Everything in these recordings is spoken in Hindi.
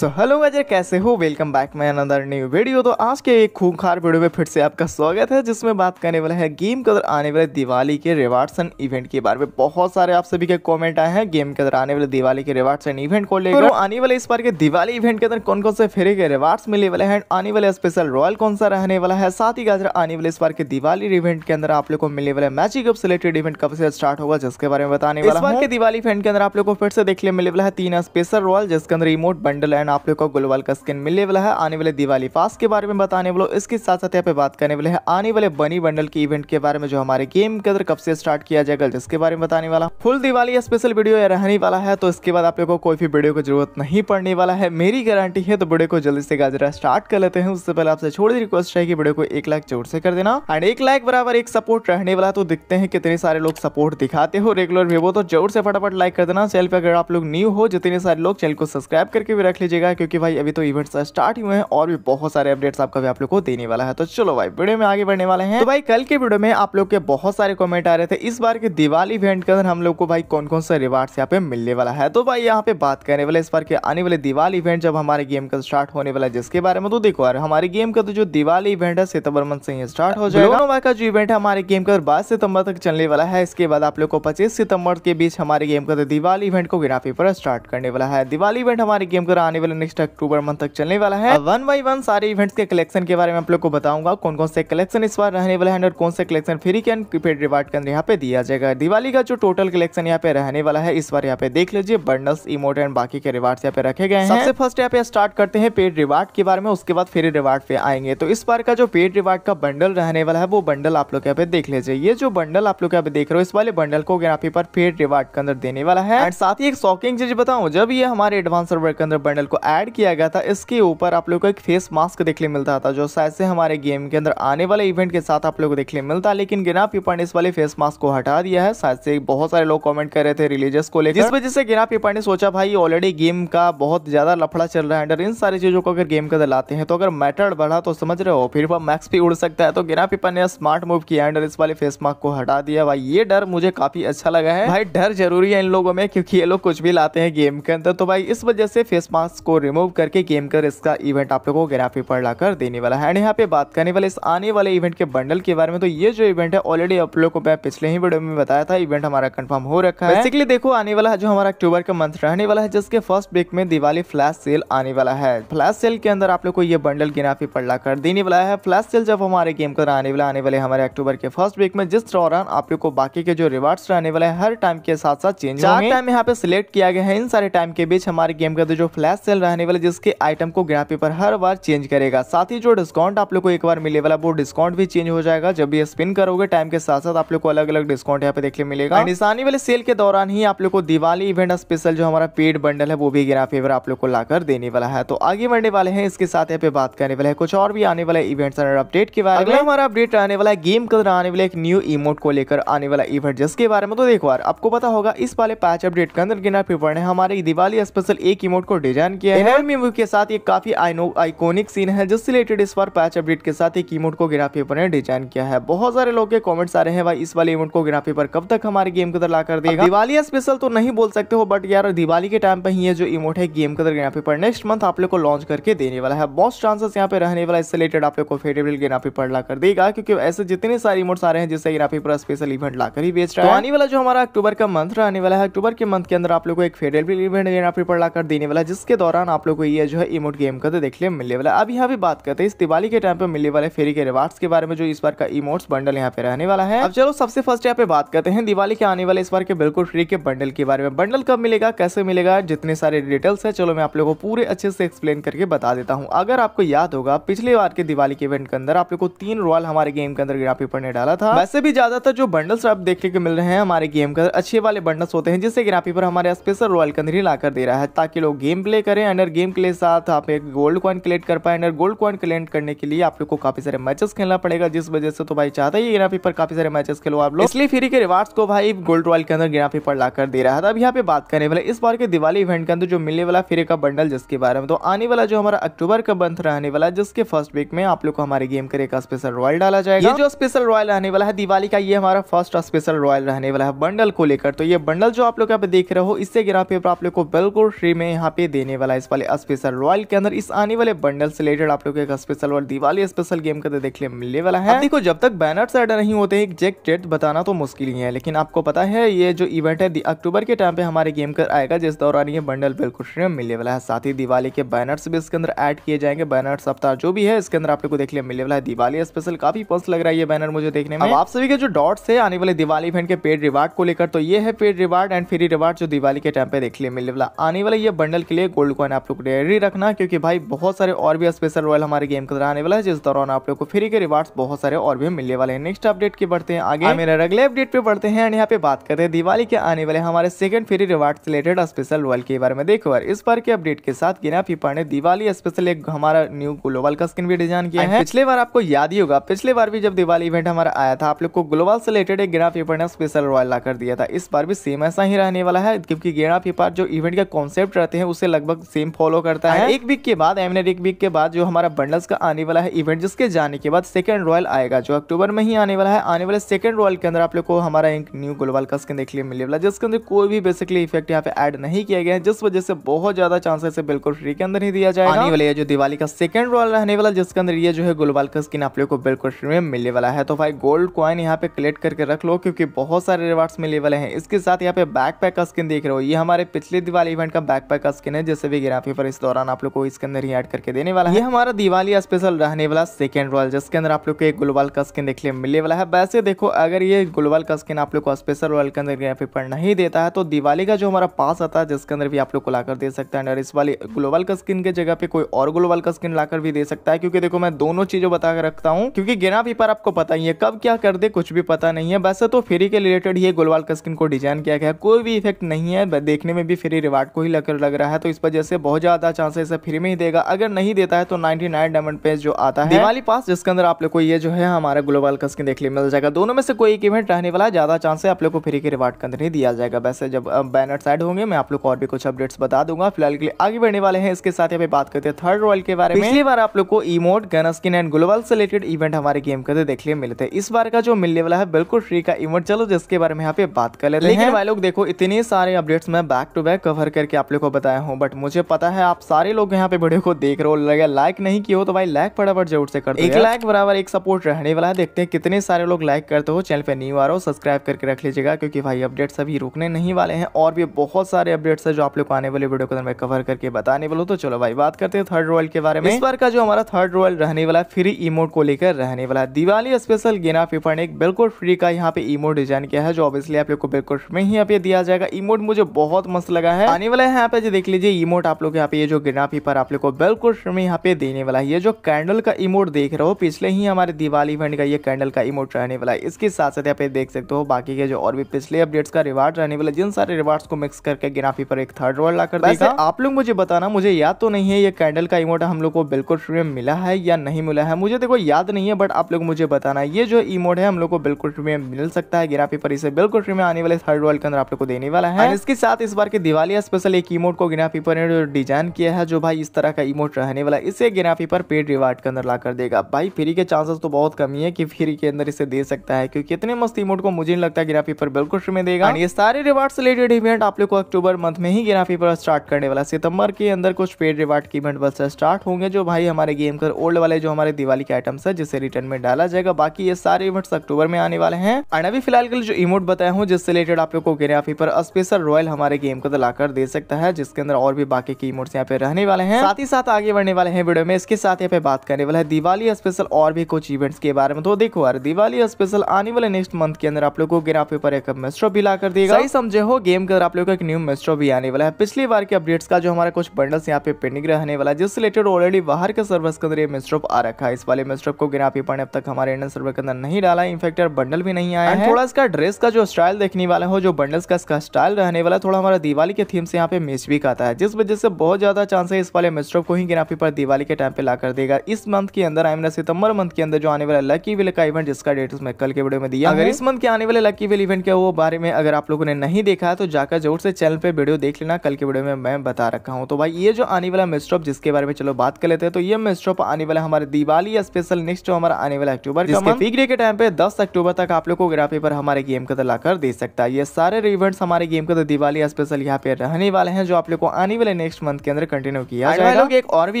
सो हेलो अजय कैसे हो वेलकम बैक मैं अनदर न्यू वीडियो तो आज के एक खूंखार वीडियो में फिर से आपका स्वागत है जिसमें बात करने वाला है गेम के अंदर आने वाले दिवाली के रिवार्ड्स एंड इवेंट के बारे में बहुत सारे आप सभी के कमेंट आए हैं गेम के अंदर आने वाले दिवाली के रिवार्ड्स एंड इवेंट को लेकर तो आने वाले इस बार के दिवाली इवेंट के अंदर कौन कौन से फेरे के रिवार्ड्स मिलने वाले हैं आने वाले स्पेशल रॉयल कौन सा रहने वाला है साथ ही गाजर आने वाले इस बार के दिवाली इवेंट के अंदर आप लोग को मिलने वाले मैजिक ऑफ सिलेक्टेड इवेंट कब से स्टार्ट होगा जिसके बारे में बताने वाला दिवाली इवेंट के अंदर आप लोग को फिर से देखने मिलने वाला है तीन स्पेशल रॉयल जिसके अंदर रिमोट बंडल एंड एंड आप लोग को गुलवाल का स्किन मिलने वाला है आने वाले दिवाली पास के बारे में बताने वालों इसके साथ साथ यहाँ पे बात करने वाले हैं आने वाले बनी बंडल के इवेंट के बारे में जो हमारे गेम के अंदर कब से स्टार्ट किया जाएगा जिसके तो बारे में बताने वाला फुल दिवाली स्पेशल वीडियो रहने वाला है तो इसके बाद आप लोग को कोई भी वीडियो की जरूरत नहीं पड़ने वाला है मेरी गारंटी है तो वीडियो को जल्दी से गाजरा स्टार्ट कर लेते हैं उससे पहले आपसे छोटी रिक्वेस्ट है कि वीडियो को एक लाख जोर से कर देना एंड एक लाख बराबर एक सपोर्ट रहने वाला तो दिखते हैं कितने सारे लोग सपोर्ट दिखाते हो रेगुलर व्यवो तो जोर से फटाफट लाइक कर देना चैनल पर अगर आप लोग न्यू हो जितने सारे लोग चैनल को सब्सक्राइब करके भी रख लीजिए लीजिएगा क्योंकि भाई अभी तो इवेंट्स स्टार्ट हुए हैं और भी बहुत सारे अपडेट्स आपका भी आप लोग को देने वाला है तो चलो भाई वीडियो में आगे बढ़ने वाले हैं तो भाई कल के वीडियो में आप लोग के बहुत सारे कमेंट आ रहे थे इस बार के दिवाली इवेंट के अंदर हम लोग को भाई कौन कौन सा रिवार्ड यहाँ पे मिलने वाला है तो भाई यहाँ पे बात करने वाले इस बार के आने वाले दिवाली इवेंट जब हमारे गेम का स्टार्ट होने वाला है जिसके बारे में तो देखो यार हमारे गेम का तो जो दिवाली इवेंट है सितंबर मंथ से ही स्टार्ट हो जाएगा का जो इवेंट है हमारे गेम का बाईस सितंबर तक चलने वाला है इसके बाद आप लोग को पच्चीस सितंबर के बीच हमारे गेम का तो दिवाली इवेंट को ग्राफी पर स्टार्ट करने वाला है दिवाली इवेंट हमारे गेम का आने वाला नेक्स्ट अक्टूबर मंथ तक चलने वाला है वन बाई वन सारे इवेंट्स के कलेक्शन के बारे में आप लोग को बताऊंगा कौन कौन से कलेक्शन इस बार रहने वाले हैं और कौन से कलेक्शन फ्री के प्रीपेड रिवार्ड के अंदर यहाँ पे दिया जाएगा दिवाली का जो टोटल कलेक्शन यहाँ पे रहने वाला है इस बार यहाँ पे देख लीजिए बर्नल्स इमोट एंड बाकी के रिवार्ड यहाँ पे रखे गए हैं सबसे फर्स्ट यहाँ पे स्टार्ट करते हैं पेड रिवार्ड के बारे में उसके बाद फ्री रिवार्ड पे आएंगे तो इस बार का जो पेड रिवार्ड का बंडल रहने वाला है वो बंडल आप लोग यहाँ पे देख लीजिए ये जो बंडल आप लोग यहाँ पे देख रहे हो इस वाले बंडल को ग्राफी पर पेड रिवार्ड के अंदर देने वाला है एंड साथ ही एक शॉकिंग चीज बताऊं जब ये हमारे एडवांस सर्वर के अंदर बंडल को ऐड किया गया था इसके ऊपर आप लोग को एक फेस मास्क देखने मिलता था जो शायद से हमारे गेम के अंदर आने वाले इवेंट के साथ आप लोग को देखने मिलता लेकिन गिना इस वाले फेस मास्क को हटा दिया है शायद से बहुत सारे लोग कॉमेंट कर रहे थे रिलीजियस को लेकर इस वजह से गिना पीपर ने सोचा भाई ऑलरेडी गेम का बहुत ज्यादा लफड़ा चल रहा है अंडर इन सारी चीजों को अगर गेम के अंदर लाते हैं तो अगर मैटर बढ़ा तो समझ रहे हो फिर वह मैक्स भी उड़ सकता है तो गिना पिपा ने स्मार्ट मूव किया अंडर इस वाले फेस मास्क को हटा दिया भाई ये डर मुझे काफी अच्छा लगा है भाई डर जरूरी है इन लोगों में क्योंकि ये लोग कुछ भी लाते हैं गेम के अंदर तो भाई इस वजह से फेस मास्क मास्क को रिमूव करके गेम कर इसका इवेंट आप लोगों को ग्राफी पर ला देने वाला है एंड यहाँ पे बात करने वाले इस आने वाले इवेंट के बंडल के बारे में तो ये जो इवेंट है ऑलरेडी आप लोग को मैं पिछले ही वीडियो में बताया था इवेंट हमारा कंफर्म हो रखा है बेसिकली देखो आने वाला जो हमारा अक्टूबर का मंथ रहने वाला है जिसके फर्स्ट वीक में दिवाली फ्लैश सेल आने वाला है फ्लैश सेल के अंदर आप लोग को ये बंडल ग्राफी पर कर देने वाला है फ्लैश सेल जब हमारे गेम कर आने वाला आने वाले हमारे अक्टूबर के फर्स्ट वीक में जिस दौरान आप लोग को बाकी के जो रिवार्ड्स रहने वाले हैं हर टाइम के साथ साथ चेंज टाइम यहाँ पे सिलेक्ट किया गया है इन सारे टाइम के बीच हमारे गेम का जो फ्लैश सेल रहने वाले जिसके आइटम को ग्राफ पेपर हर बार चेंज करेगा साथ ही जो डिस्काउंट आप लोग को एक बार मिलने वाला वो डिस्काउंट भी चेंज हो जाएगा जब भी स्पिन करोगे टाइम के साथ साथ आप लोग को अलग अलग डिस्काउंट यहाँ पे देखने मिलेगा हाँ। निशानी वाले सेल के दौरान ही आप लोग को दिवाली इवेंट स्पेशल जो हमारा पेड बंडल है वो भी ग्राफ पेपर आप लोग को लाकर देने वाला है तो आगे बढ़ने वाले हैं इसके साथ यहाँ पे बात करने वाले हैं कुछ और भी आने वाले इवेंट अपडेट के बारे में हमारा अपडेट रहने वाला है गेम कलर आने वाला एक न्यू इमोट को लेकर आने वाला इवेंट जिसके बारे में तो देखो यार आपको पता होगा इस वाले पैच अपडेट के अंदर गिना पेपर ने हमारे दिवाली स्पेशल एक इमोट को डिजाइन प्लान किया है मूव के साथ ये काफी आइकोनिक सीन है जिससे रिलेटेड इस बार पैच अपडेट के साथ एक इमोट को ग्राफी पर डिजाइन किया है बहुत सारे लोग के कॉमेंट्स आ रहे हैं भाई इस वाले इमोट को ग्राफी पर कब तक हमारे गेम के अंदर ला कर देगा दिवाली स्पेशल तो नहीं बोल सकते हो बट यार दिवाली के टाइम पर ही ये जो इमोट है गेम के अंदर ग्राफी पर नेक्स्ट मंथ आप लोग को लॉन्च करके देने वाला है बहुत चांसेस यहाँ पे रहने वाला इससे रिलेटेड आप लोग को फेडेबल ग्राफी पर ला कर देगा क्योंकि ऐसे जितने सारे इमोट्स आ रहे हैं जिससे ग्राफी पर स्पेशल इवेंट लाकर ही बेच रहा है तो आने वाला जो हमारा अक्टूबर का मंथ रहने वाला है अक्टूबर के मंथ के अंदर आप लोग को एक फेडेबल इवेंट ग्राफी पर ला कर देने वाला है जिसके दौरान आप लोग को ये जो है इमोट गेम का तो देखने मिलने वाला है अब यहाँ पे बात करते हैं इस दिवाली के टाइम पे मिलने वाले फेरी के रिवार्ड्स के बारे में जो इस बार का इमोट्स बंडल यहाँ पे रहने वाला है अब चलो सबसे फर्स्ट यहाँ पे बात करते हैं दिवाली के आने वाले इस बार के बिल्कुल फ्री के बंडल के बारे में बंडल कब मिलेगा कैसे मिलेगा जितने सारे डिटेल्स है चलो मैं आप लोग को पूरे अच्छे से एक्सप्लेन करके बता देता हूँ अगर आपको याद होगा पिछले बार के दिवाली के इवेंट के अंदर आप लोग को तीन रॉयल हमारे गेम के अंदर ग्राफी ने डाला था वैसे भी ज्यादातर जो बंडल्स आप देखने को मिल रहे हैं हमारे गेम के अंदर अच्छे वाले बंडल्स होते हैं जिससे पर हमारे स्पेशल रॉयल के अंदर ही ला दे रहा है ताकि लोग गेम प्ले कर करें अंडर गेम के लिए साथ आप एक गोल्ड कॉइन कलेक्ट कर पाए अंडर गोल्ड कॉइन कलेक्ट करने के लिए आप लोग को काफी सारे मैचेस खेलना पड़ेगा जिस वजह से तो भाई चाहता ही ग्राफी पर काफी सारे मैचेस खेलो आप लोग इसलिए फ्री के रिवार्ड को भाई गोल्ड रॉयल के अंदर ग्राफी पर लाकर दे रहा था अब यहाँ पे बात करने वाले इस बार के दिवाली इवेंट के अंदर जो मिलने वाला फ्री का बंडल जिसके बारे में तो आने वाला जो हमारा अक्टूबर का बंथ रहने वाला जिसके फर्स्ट वीक में आप लोग को हमारे गेम करे का स्पेशल रॉयल डाला जाएगा जो स्पेशल रॉयल रहने वाला है दिवाली का ये हमारा फर्स्ट स्पेशल रॉयल रहने वाला है बंडल को लेकर तो ये बंडल जो आप लोग यहाँ पे देख रहे हो इससे ग्राफी पर आप लोग को बिल्कुल फ्री में यहाँ पे देने वाला वाला है इस वाले स्पेशल रॉयल के अंदर इस आने वाले बंडल से रिलेटेड आप लोग एक स्पेशल और दिवाली स्पेशल गेम का देखने मिलने वाला है देखो जब तक बैनर से नहीं होते एग्जैक्ट डेट बताना तो मुश्किल ही है लेकिन आपको पता है ये जो इवेंट है अक्टूबर के टाइम पे हमारे गेम का आएगा जिस दौरान ये बंडल बिल्कुल फ्री में मिलने वाला है साथ ही दिवाली के बैनर्स भी इसके अंदर ऐड किए जाएंगे बैनर अवतार जो भी है इसके अंदर आप लोग को देखने मिलने वाला है दिवाली स्पेशल काफी पस्त लग रहा है ये बैनर मुझे देखने में अब आप सभी के जो डॉट्स है आने वाले दिवाली इवेंट के पेड रिवार्ड को लेकर तो ये है paid reward and free reward जो दिवाली के टाइम पे देखने मिलने वाला आने वाले ये बंडल के लिए गोल्ड गोल्ड कॉइन आप लोग डेयरी रखना क्योंकि भाई बहुत सारे और भी स्पेशल रॉयल हमारे गेम के अंदर आने वाला है जिस दौरान आप लोग को फ्री के रिवार्ड्स बहुत सारे और भी मिलने वाले हैं नेक्स्ट अपडेट की बढ़ते हैं आगे मेरे अगले अपडेट पे बढ़ते हैं एंड यहाँ पे बात करते हैं दिवाली के आने वाले हमारे second free reward related special royal के बारे में देखो इस बार के अपडेट के साथ गिना फीपा ने दिवाली स्पेशल एक हमारा न्यू ग्लोबल का स्क्रीन भी डिजाइन किया है पिछले बार आपको याद ही होगा पिछले बार भी जब दिवाली इवेंट हमारा आया था आप लोग को ग्लोबल से रिलेटेड एक गिना पीपर ने स्पेशल रॉयल ला कर दिया था इस बार भी सेम ऐसा ही रहने वाला है क्योंकि गिना पीपर जो इवेंट का कॉन्सेप्ट रहते हैं उसे लगभग सेम फॉलो करता है एक वीक के बाद एमने एक वीक के बाद जो हमारा बंडल्स का आने वाला है इवेंट जिसके जाने के बाद सेकंड रॉयल आएगा जो अक्टूबर में ही आने वाला है आने वाले सेकंड रॉयल के अंदर आप लोग को हमारा एक न्यू ग्लोबल का स्किन देखने मिलने वाला जिसके अंदर कोई भी बेसिकली इफेक्ट यहाँ पे एड नहीं किया गया है जिस वजह से बहुत ज्यादा चांसेस है बिल्कुल फ्री के अंदर ही दिया जाएगा आने वाले जो दिवाली का सेकंड रॉयल रहने वाला जिसके अंदर ये जो है ग्लोबल का स्किन आप लोग को बिल्कुल फ्री में मिलने वाला है तो भाई गोल्ड क्वाइन यहाँ पे कलेक्ट करके रख लो क्योंकि बहुत सारे रिवार्ड्स मिलने वाले हैं इसके साथ यहाँ पे बैक का स्किन देख रहे हो ये हमारे पिछले दिवाली इवेंट का बैक का स्किन है जिस से भी ग्राफी पर इस दौरान आप लोग को इसके अंदर ही ऐड करके देने वाला है ये हमारा दिवाली स्पेशल रहने वाला सेकेंड रॉयल जिसके अंदर आप लोग को एक गुलवाल का स्किन देखने मिलने वाला है वैसे देखो अगर ये गुलवाल का स्किन आप लोग को स्पेशल रॉयल के अंदर ग्राफी पर नहीं देता है तो दिवाली का जो हमारा पास आता है जिसके अंदर भी आप लोग को लाकर दे सकता है और इस वाली ग्लोबल का स्किन के जगह पे कोई और ग्लोबल का स्किन लाकर भी दे सकता है क्योंकि देखो मैं दोनों चीजों बता कर रखता हूँ क्योंकि गेना भी पर आपको पता ही है कब क्या कर दे कुछ भी पता नहीं है वैसे तो फ्री के रिलेटेड ही ग्लोबल का स्किन को डिजाइन किया गया कोई भी इफेक्ट नहीं है देखने में भी फ्री रिवार्ड को ही लग रहा है तो इस पर वजह से बहुत ज़्यादा चांसेस है फ्री में ही देगा अगर नहीं देता है तो नाइनटी नाइन डायमंड पेज जो आता है दिवाली पास जिसके अंदर आप लोग को ये जो है हमारे ग्लोबल का स्किन देखने मिल जाएगा दोनों में से कोई एक इवेंट रहने वाला है ज़्यादा चांस है आप लोग को फ्री के रिवार्ड के अंदर ही दिया जाएगा वैसे जब बैनर साइड होंगे मैं आप लोग को और भी कुछ अपडेट्स बता दूंगा फिलहाल के लिए आगे बढ़ने वाले हैं इसके साथ ही बात करते हैं थर्ड रॉयल के बारे में पिछली बार आप लोग को emote gun skin and global से रिलेटेड इवेंट हमारे गेम के अंदर देखने मिलते हैं इस बार का जो मिलने वाला है बिल्कुल फ्री का इमोट चलो जिसके बारे में यहाँ पे बात कर लेते हैं भाई लोग देखो इतने सारे अपडेट्स मैं बैक टू बैक कवर करके आप लोग को बताया हूँ बट मुझे पता है आप सारे लोग यहाँ पे वीडियो को देख रहे हो लगे लाइक नहीं किया हो तो भाई लाइक फटाफट जरूर से कर दो एक लाइक बराबर एक सपोर्ट रहने वाला है देखते हैं कितने सारे लोग लाइक करते हो चैनल पे न्यू आ रहा हो सब्सक्राइब करके रख लीजिएगा क्योंकि भाई अपडेट्स अभी रुकने नहीं वाले हैं और भी बहुत सारे अपडेट्स है जो आप लोग आने वाले वीडियो को मैं कवर करके बताने वाले तो चलो भाई बात करते हैं थर्ड रॉयल के बारे में इस बार का जो हमारा थर्ड रॉयल रहने वाला है फ्री इमोट को लेकर रहने वाला है दिवाली स्पेशल गेना फिफर ने एक बिल्कुल फ्री का यहाँ पे इमोट डिजाइन किया है जो ऑब्वियसली आप लोग को बिल्कुल में ही यहाँ पे दिया जाएगा इमोट मुझे बहुत मस्त लगा है आने वाला है यहाँ पे देख लीजिए इमोट इमोट आप लोग यहाँ पे ये जो ग्राफी पर आप लोग को बिल्कुल में यहाँ पे देने वाला है ये जो कैंडल का इमोट देख रहे हो पिछले ही हमारे दिवाली इवेंट का ये कैंडल का इमोट रहने वाला है इसके साथ साथ यहाँ पे देख सकते हो बाकी के जो और भी पिछले अपडेट्स का रिवार्ड रहने वाला जिन सारे रिवार्ड्स को मिक्स करके गिना पर एक थर्ड रोल ला कर आप लोग मुझे बताना मुझे याद तो नहीं है ये कैंडल का इमोट हम लोग को बिल्कुल फ्री मिला है या नहीं मिला है मुझे देखो याद नहीं है बट आप लोग मुझे बताना ये जो इमोट है हम लोग को बिल्कुल फ्री मिल सकता है गिना पर इसे बिल्कुल फ्री आने वाले थर्ड वर्ल्ड के अंदर आप लोग को देने वाला है इसके साथ इस बार के दिवाली स्पेशल एक इमोट को गिना पर मैंने जो डिजाइन किया है जो भाई इस तरह का इमोट रहने वाला इसे ग्राफी पर पेड रिवार्ड के अंदर ला देगा भाई फ्री के चांसेस तो बहुत कमी है कि फ्री के अंदर इसे दे सकता है क्योंकि इतने मस्त इमोट को मुझे नहीं लगता ग्राफी पर बिल्कुल फ्री में देगा ये सारे रिवार्ड रिलेटेड इवेंट आप लोग को अक्टूबर मंथ में ही ग्राफी पर स्टार्ट करने वाला सितंबर के अंदर कुछ पेड रिवार्ड के इवेंट बस स्टार्ट होंगे जो भाई हमारे गेम कर ओल्ड वाले जो हमारे दिवाली के आइटम्स है जिसे रिटर्न में डाला जाएगा बाकी ये सारे इवेंट्स अक्टूबर में आने वाले हैं और अभी फिलहाल के लिए जो इमोट बताया हूँ जिससे रिलेटेड आप लोग को ग्राफी पर स्पेशल रॉयल हमारे गेम को दिलाकर तो दे सकता है जिसके अंदर और भी बाकी की इमोट्स यहाँ पे रहने वाले हैं साथ ही साथ आगे बढ़ने वाले हैं वीडियो में इसके साथ यहाँ पे बात करने वाले दिवाली स्पेशल और भी कुछ इवेंट्स के बारे में तो देखो यार दिवाली स्पेशल आने वाले नेक्स्ट मंथ के अंदर आप लोग को ग्राफ पेपर एक मेस्ट्रो भी ला कर देगा सही समझे हो गेम के अंदर आप लोग का एक न्यू मेस्ट्रो भी आने वाला है पिछली बार के अपडेट्स का जो हमारा कुछ बंडल्स यहाँ पे पेंडिंग रहने वाला है जिससे रिलेटेड ऑलरेडी बाहर के सर्वर्स के अंदर ये मेस्ट्रो आ रखा है इस वाले मेस्ट्रो को ग्राफ पेपर ने अब तक हमारे इंडियन सर्वर के अंदर नहीं डाला इनफेक्ट यार बंडल भी नहीं आया है थोड़ा इसका ड्रेस का जो स्टाइल देखने वाला हो जो बंडल्स का इसका स्टाइल रहने वाला थोड़ा हमारा दिवाली के थीम से यहाँ पे मैच भी खाता है जिस वजह से बहुत ज़्यादा चांस है इस वाले मिस्टर को ही ग्राफी पर दिवाली के टाइम पे ला कर देगा इस मंथ के अंदर आई सितंबर मंथ के अंदर जो आने वाला लकी विल का इवेंट जिसका डेट उसमें कल के वीडियो में दिया अगर इस मंथ के आने वाले लकी विल इवेंट के वो बारे में अगर आप लोगों ने नहीं देखा तो जाकर जोर से चैनल पर वीडियो देख लेना कल के वीडियो में मैं बता रखा हूँ तो भाई ये जो आने वाला मिस्ट्रॉप जिसके बारे में चलो बात कर लेते हैं तो ये मिस्ट्रॉप आने वाला हमारे दिवाली स्पेशल नेक्स्ट जो हमारा आने वाला अक्टूबर डे के टाइम पे दस अक्टूबर तक आप लोग को ग्राफी पर हमारे गेम का ला कर दे सकता है ये सारे इवेंट्स हमारे गेम का दिवाली स्पेशल यहाँ पे रहने वाले हैं जो आप लोग को आने वाले है नेक्स्ट मंथ के अंदर कंटिन्यू किया जाएगा लोग एक और भी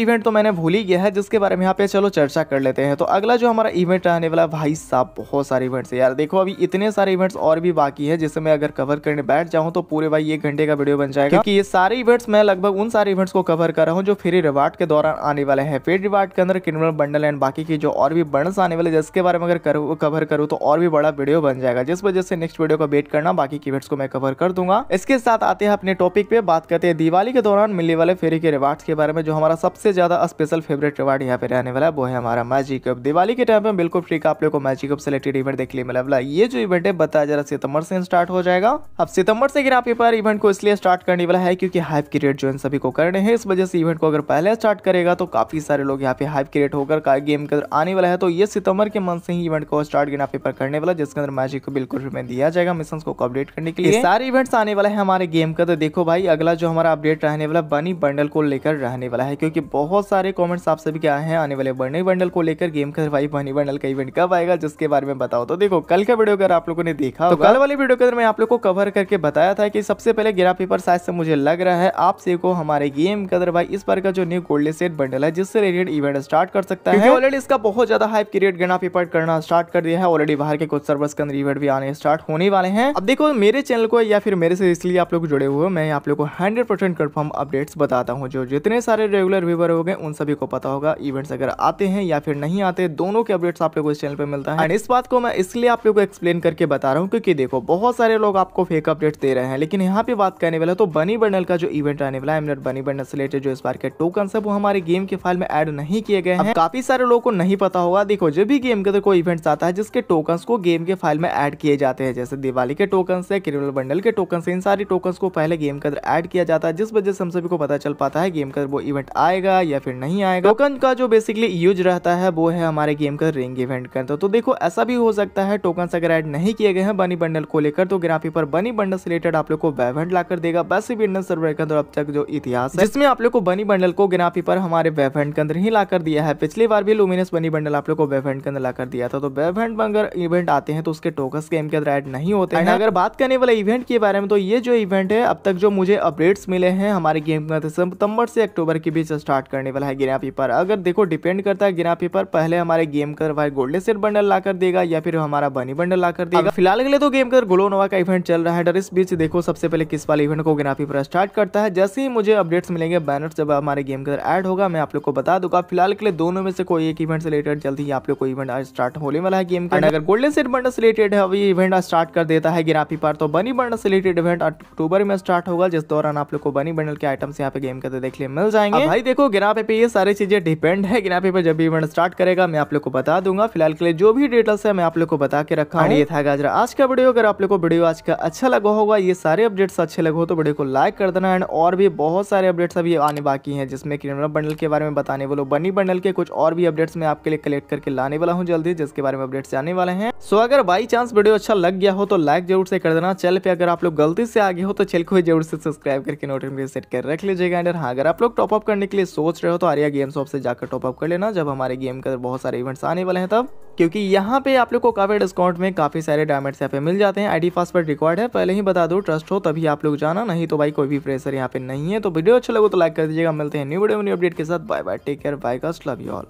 इवेंट तो मैंने भूल ही गया है जिसके बारे में यहाँ पे चलो चर्चा कर लेते हैं तो अगला जो हमारा इवेंट रहने वाला भाई साहब बहुत सारे इवेंट्स है यार देखो अभी इतने सारे इवेंट्स और भी बाकी है जिससे मैं अगर कवर करने बैठ जाऊँ तो पूरे भाई एक घंटे का वीडियो बन जाएगा क्योंकि ये सारे इवेंट्स मैं लगभग उन सारे इवेंट्स को कवर कर रहा हूँ जो फ्री रिवार्ड के दौरान आने वाले हैं फिर रिवार्ड के अंदर क्रिमिनल बंडल एंड बाकी की जो और भी बंडल्स आने वाले जिसके बारे में अगर कवर करूँ तो और भी बड़ा वीडियो बन जाएगा जिस वजह से नेक्स्ट वीडियो का वेट करना बाकी इवेंट्स को मैं कवर कर दूंगा इसके साथ आते हैं अपने टॉपिक पे बात करते हैं दिवाली के दौरान दौरान मिलने वाले फेरी के रिवार्ड्स के बारे में जो हमारा सबसे ज़्यादा स्पेशल फेवरेट रिवार्ड यहाँ पे रहने वाला है वो है हमारा मैजिक कप दिवाली के टाइम पे बिल्कुल फ्री का आप लोग को मैजिक कप सेलेक्टेड इवेंट देखने मिला वाला ये जो इवेंट है बताया जा सितंबर से स्टार्ट हो जाएगा अब सितंबर से आप ये पर इवेंट को इसलिए स्टार्ट करने वाला है क्योंकि हाइप क्रिएट जो इन सभी को करने हैं इस वजह से इवेंट को अगर पहले स्टार्ट करेगा तो काफी सारे लोग यहाँ पे हाइप क्रिएट होकर गेम के अंदर आने वाला है तो ये सितंबर के मंथ से ही इवेंट को स्टार्ट गिना पेपर करने वाला जिसके अंदर मैजिक को बिल्कुल दिया जाएगा मिशन को अपडेट करने के लिए सारे इवेंट्स आने वाला है हमारे गेम का तो देखो भाई अगला जो हमारा अपडेट रहने रहने वाला बनी बंडल को लेकर रहने वाला है क्योंकि बहुत सारे कमेंट्स आप सभी के आए हैं आने वाले बनी बंडल को लेकर गेम का भाई बनी बंडल का इवेंट कब आएगा जिसके बारे में बताओ तो देखो कल का वीडियो अगर आप लोगों ने देखा तो कल वाली वीडियो के अंदर मैं आप लोग को कवर करके बताया था कि सबसे पहले गिरा पेपर साइज से मुझे लग रहा है आप से को हमारे गेम कदर भाई इस बार का जो न्यू गोल्ड सेट बंडल है जिससे रिलेटेड इवेंट स्टार्ट कर सकता है ऑलरेडी इसका बहुत ज्यादा हाइप क्रिएट गिरा पेपर करना स्टार्ट कर दिया है ऑलरेडी बाहर के कुछ सर्वर्स के अंदर इवेंट भी आने स्टार्ट होने वाले हैं अब देखो मेरे चैनल को या फिर मेरे से इसलिए आप लोग जुड़े हुए मैं आप लोग को हंड्रेड परसेंट कन्फर्म अपडेट्स बताता हूँ जो जितने सारे रेगुलर व्यूवर हो गए उन सभी को पता होगा इवेंट्स अगर आते हैं या फिर नहीं आते दोनों के अपडेट्स आप लोग को इस चैनल पर मिलता है एंड इस बात को मैं इसलिए आप लोग को एक्सप्लेन करके बता रहा हूँ क्योंकि देखो बहुत सारे लोग आपको फेक अपडेट्स दे रहे हैं लेकिन यहाँ पे बात करने वाला तो बनी बंडल का जो इवेंट आने वाला है बनी बंडल से रिलेटेड जो इस बार के टोकन है वो हमारे गेम के फाइल में एड नहीं किए गए हैं काफी सारे लोगों को नहीं पता होगा देखो जब भी गेम के अंदर कोई इवेंट्स आता है जिसके टोकन को गेम के फाइल में एड किए जाते हैं जैसे दिवाली के टोकन है क्रिमिनल बंडल के टोकन इन सारी टोकन को पहले गेम के अंदर एड किया जाता है जिस वजह से हम सभी को पता चल पाता है गेम का वो इवेंट आएगा या फिर नहीं आएगा टोकन का जो बेसिकली यूज रहता है वो है हमारे गेम का रिंग इवेंट का तो तो देखो ऐसा भी हो सकता है टोकन अगर एड नहीं किए गए हैं बनी बंडल को लेकर तो ग्राफी पर बनी बंडल से रिलेटेड आप लोग को वेबहेंट लाकर देगा बस भी इंडियन सर्वर के अंदर अब तक जो इतिहास है जिसमें आप लोग को बनी बंडल को ग्राफी पर हमारे वेवेंट के अंदर ही ला दिया है पिछली बार भी लुमिनस बनी बंडल आप लोग को वेवेंट के अंदर ला दिया था तो वेवेंट में अगर इवेंट आते हैं तो उसके टोकन गेम के अंदर एड नहीं होते हैं अगर बात करने वाले इवेंट के बारे में तो ये जो इवेंट है अब तक जो मुझे अपडेट्स मिले हैं हमारे हमारे गेम का तो सितंबर से अक्टूबर के बीच स्टार्ट करने वाला है गिना पेपर अगर देखो डिपेंड करता है गिना पेपर पहले हमारे गेम कर भाई गोल्डन सेट बंडल ला कर देगा या फिर हमारा बनी बंडल ला कर देगा फिलहाल के लिए तो गेम कर गोलोनोवा का इवेंट चल रहा है डर इस बीच देखो सबसे पहले किस वाले इवेंट को गिना पेपर स्टार्ट करता है जैसे ही मुझे अपडेट्स मिलेंगे बैनर जब हमारे गेम कर एड होगा मैं आप लोग को बता दूंगा फिलहाल के लिए दोनों में से कोई एक इवेंट से रिलेटेड जल्दी ही आप लोग को इवेंट स्टार्ट होने वाला है गेम अगर गोल्डन सेट बंडल से रिलेटेड है अभी इवेंट स्टार्ट कर देता है गिना पेपर तो बनी बंडल से रिलेटेड इवेंट अक्टूबर में स्टार्ट होगा जिस दौरान आप लोग को बनी बंडल के आइटम्स यहाँ पे गेम के अंदर लिए मिल जाएंगे भाई देखो गिना पे, पे ये सारी चीजें डिपेंड है गिना पे, पे जब इवेंट स्टार्ट करेगा मैं आप लोग को बता दूंगा फिलहाल के लिए जो भी डिटेल्स है मैं आप लोग को बता के रखा ये था गाजरा आज का वीडियो अगर आप लोग को वीडियो आज का अच्छा लगा होगा ये सारे अपडेट्स अच्छे लगे हो तो वीडियो को लाइक कर देना एंड और भी बहुत सारे अपडेट्स अभी आने बाकी है जिसमें क्रिमिनल बंडल के बारे में बताने वालों बनी बंडल के कुछ और भी अपडेट्स मैं आपके लिए कलेक्ट करके लाने वाला हूँ जल्दी जिसके बारे में अपडेट्स आने वाले हैं सो अगर बाई चांस वीडियो अच्छा लग गया हो तो लाइक जरूर से कर देना चैनल पे अगर आप लोग गलती से आगे हो तो चैनल को जरूर से सब्सक्राइब करके नोटिफिकेशन सेट करके रख लीजिएगा एंड हाँ अगर आप लोग टॉपअप करने के लिए सोच रहे हो तो आर्या गेम शॉप से जाकर टॉपअप कर लेना जब हमारे गेम के बहुत सारे इवेंट्स आने वाले हैं तब क्योंकि यहाँ पे आप लोग को काफी डिस्काउंट में काफी सारे डायमंड यहाँ पे मिल जाते हैं आईडी पासवर्ड रिकॉर्ड है पहले ही बता दो ट्रस्ट हो तभी आप लोग जाना नहीं तो भाई कोई भी प्रेशर यहाँ पे नहीं है तो वीडियो अच्छा लगे तो लाइक कर दीजिएगा मिलते हैं न्यू वीडियो में न्यू अपडेट के साथ bye bye take care bye कस्ट लव यू ऑल